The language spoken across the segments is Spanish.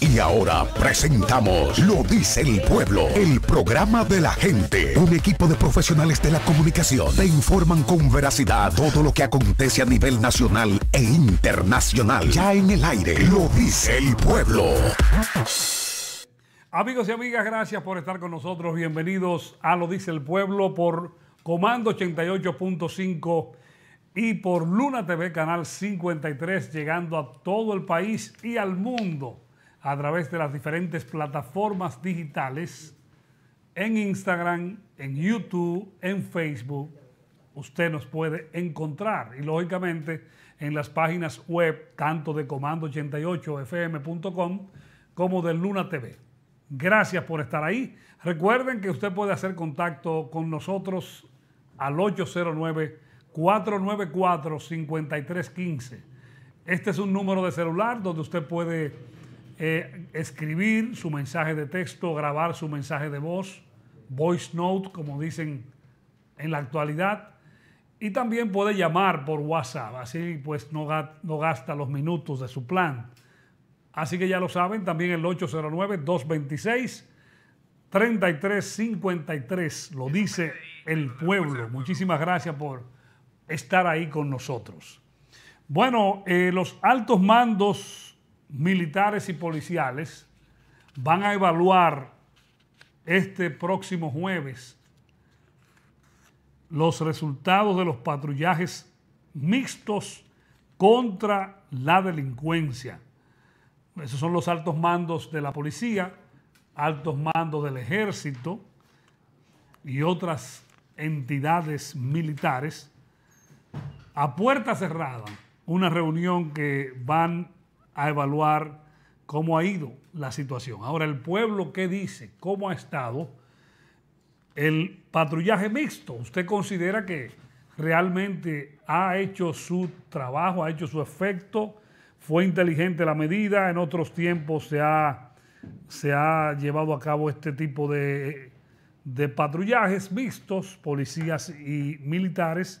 Y ahora presentamos Lo dice el pueblo, el programa de la gente. Un equipo de profesionales de la comunicación te informan con veracidad todo lo que acontece a nivel nacional e internacional. Ya en el aire, lo dice el pueblo. Amigos y amigas, gracias por estar con nosotros. Bienvenidos a Lo dice el pueblo por Comando 88.5 y por Luna TV Canal 53, llegando a todo el país y al mundo a través de las diferentes plataformas digitales, en Instagram, en YouTube, en Facebook. Usted nos puede encontrar y lógicamente en las páginas web tanto de comando88fm.com como de Luna TV. Gracias por estar ahí. Recuerden que usted puede hacer contacto con nosotros al 809-494-5315. Este es un número de celular donde usted puede eh, escribir su mensaje de texto, grabar su mensaje de voz, voice note, como dicen en la actualidad, y también puede llamar por WhatsApp, así pues no, gasta los minutos de su plan. Así que ya lo saben, también el 809-226-3353, lo dice el pueblo. Muchísimas gracias por estar ahí con nosotros. Bueno, eh, los altos mandos militares y policiales van a evaluar este próximo jueves los resultados de los patrullajes mixtos contra la delincuencia. Esos son los altos mandos de la policía, altos mandos del ejército y otras entidades militares. A puerta cerrada, una reunión que van a evaluar cómo ha ido la situación. Ahora, el pueblo, ¿qué dice? ¿Cómo ha estado? El patrullaje mixto, ¿usted considera que realmente ha hecho su trabajo, ha hecho su efecto? ¿Fue inteligente la medida? ¿En otros tiempos se ha, se ha llevado a cabo este tipo de, de patrullajes mixtos, policías y militares?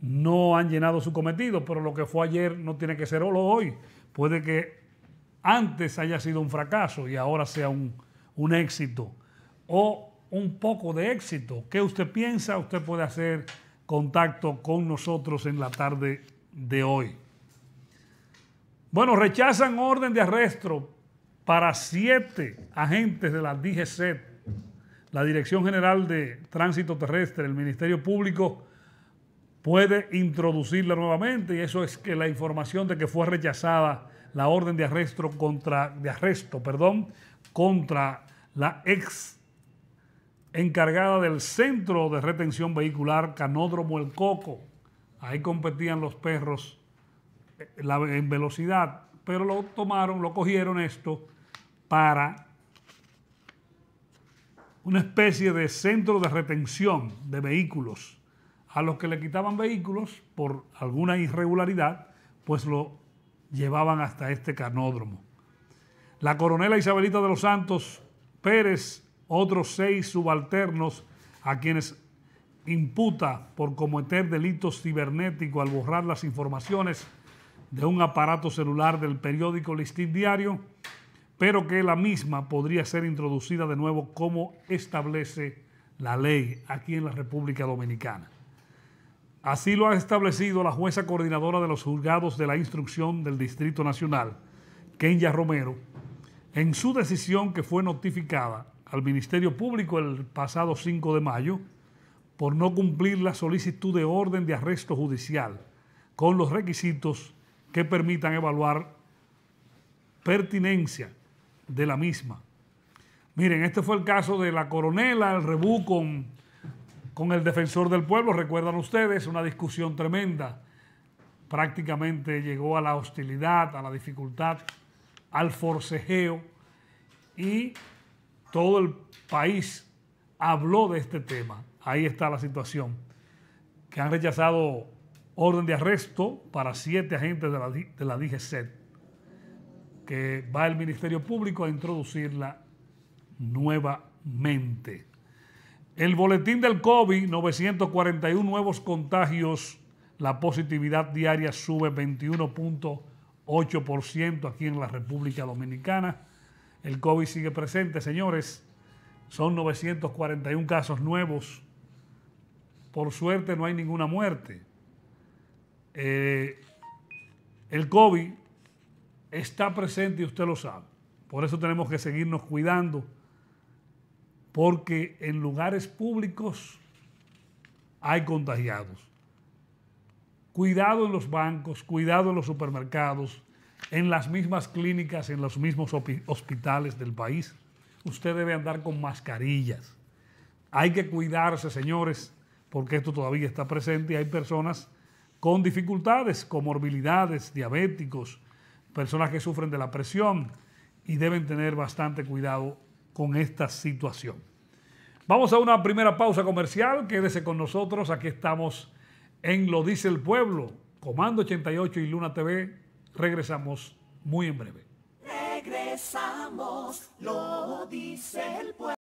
no han llenado su cometido, pero lo que fue ayer no tiene que ser lo hoy. Puede que antes haya sido un fracaso y ahora sea un, éxito. O un poco de éxito. ¿Qué usted piensa? Usted puede hacer contacto con nosotros en la tarde de hoy. Bueno, rechazan orden de arresto para siete agentes de la DGC, la Dirección General de Tránsito Terrestre, el Ministerio Público puede introducirla nuevamente y eso es que la información de que fue rechazada la orden de arresto contra de arresto, perdón, contra la ex encargada del centro de retención vehicular Canódromo El Coco. Ahí competían los perros eh, en velocidad, pero lo tomaron, lo cogieron esto para una especie de centro de retención de vehículos a los que le quitaban vehículos por alguna irregularidad, pues lo llevaban hasta este canódromo La coronela Isabelita de los Santos Pérez, otros seis subalternos a quienes imputa por cometer delitos cibernéticos al borrar las informaciones de un aparato celular del periódico Listín Diario, pero que la misma podría ser introducida de nuevo como establece la ley aquí en la República Dominicana. Así lo ha establecido la jueza coordinadora de los juzgados de la instrucción del Distrito Nacional, Kenya Romero, en su decisión que fue notificada al Ministerio Público el pasado 5 de mayo por no cumplir la solicitud de orden de arresto judicial con los requisitos que permitan evaluar pertinencia de la misma. Miren, este fue el caso de la coronela, el rebú con con el defensor del pueblo, recuerdan ustedes, una discusión tremenda. Prácticamente llegó a la hostilidad, a la dificultad, al forcejeo y todo el país habló de este tema. Ahí está la situación. Que han rechazado orden de arresto para siete agentes de la, de que va el Ministerio Público a introducirla nuevamente. El boletín del COVID, 941 nuevos contagios. La positividad diaria sube 21.8% aquí en la República Dominicana. El COVID sigue presente, señores. Son 941 casos nuevos. Por suerte no hay ninguna muerte. Eh, el COVID está presente y usted lo sabe. Por eso tenemos que seguirnos cuidando porque en lugares públicos hay contagiados. Cuidado en los bancos, cuidado en los supermercados, en las mismas clínicas, en los mismos hospitales del país. Usted debe andar con mascarillas. Hay que cuidarse, señores, porque esto todavía está presente y hay personas con dificultades, comorbilidades, diabéticos, personas que sufren de la presión y deben tener bastante cuidado con esta situación. Vamos a una primera pausa comercial. Quédese con nosotros. Aquí estamos en Lo Dice el Pueblo, Comando 88 y Luna TV. Regresamos muy en breve. Regresamos, lo dice el pueblo.